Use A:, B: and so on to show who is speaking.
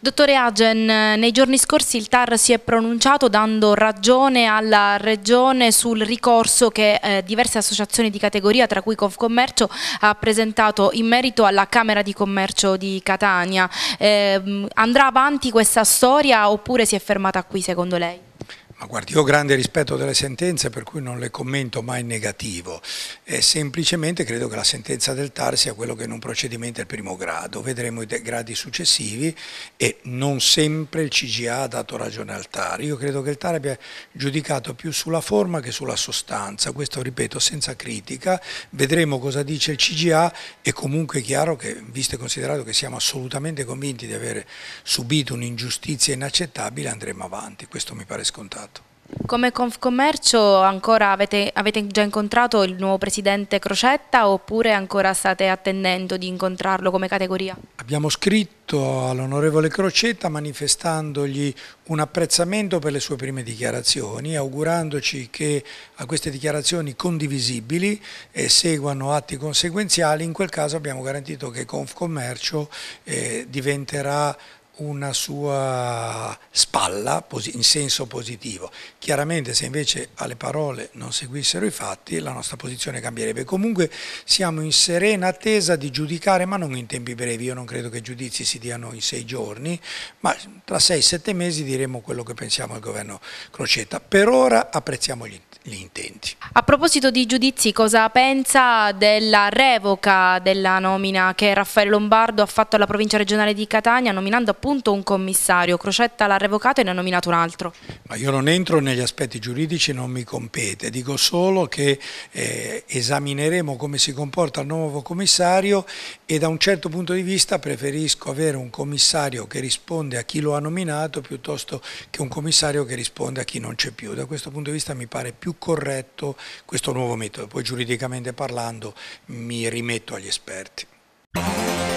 A: Dottore Agen, nei giorni scorsi il TAR si è pronunciato dando ragione alla Regione sul ricorso che eh, diverse associazioni di categoria, tra cui Confcommercio, ha presentato in merito alla Camera di Commercio di Catania. Eh, andrà avanti questa storia oppure si è fermata qui secondo lei?
B: Ma guardi, io ho grande rispetto delle sentenze per cui non le commento mai in negativo. Eh, semplicemente credo che la sentenza del TAR sia quello che in un procedimento è il primo grado, vedremo i gradi successivi e non sempre il CGA ha dato ragione al TAR. Io credo che il TAR abbia giudicato più sulla forma che sulla sostanza, questo ripeto senza critica, vedremo cosa dice il CGA è comunque chiaro che, visto e considerato che siamo assolutamente convinti di aver subito un'ingiustizia inaccettabile, andremo avanti, questo mi pare scontato.
A: Come Confcommercio ancora avete, avete, già incontrato il nuovo presidente Crocetta oppure ancora state attendendo di incontrarlo come categoria?
B: Abbiamo scritto all'onorevole Crocetta manifestandogli un apprezzamento per le sue prime dichiarazioni, augurandoci che a queste dichiarazioni condivisibili eh, seguano atti conseguenziali, in quel caso abbiamo garantito che Confcommercio eh, diventerà una sua spalla in senso positivo. Chiaramente se invece alle parole non seguissero i fatti la nostra posizione cambierebbe. Comunque siamo in serena attesa di giudicare, ma non in tempi brevi, io non credo che i giudizi si diano in sei giorni, ma tra sei-sette mesi diremo quello che pensiamo al governo Crocetta. Per ora apprezziamo gli incontri gli
A: intenti. A proposito di giudizi, cosa pensa della revoca della nomina che Raffaele Lombardo ha fatto alla provincia regionale di Catania nominando appunto un commissario? Crocetta l'ha revocato e ne ha nominato un
B: altro. Ma io non entro negli aspetti giuridici, non mi compete, dico solo che eh, esamineremo come si comporta il nuovo commissario e da un certo punto di vista preferisco avere un commissario che risponde a chi lo ha nominato piuttosto che un commissario che risponde a chi non c'è più. Da questo punto di vista mi pare più più corretto questo nuovo metodo. Poi giuridicamente parlando mi rimetto agli esperti.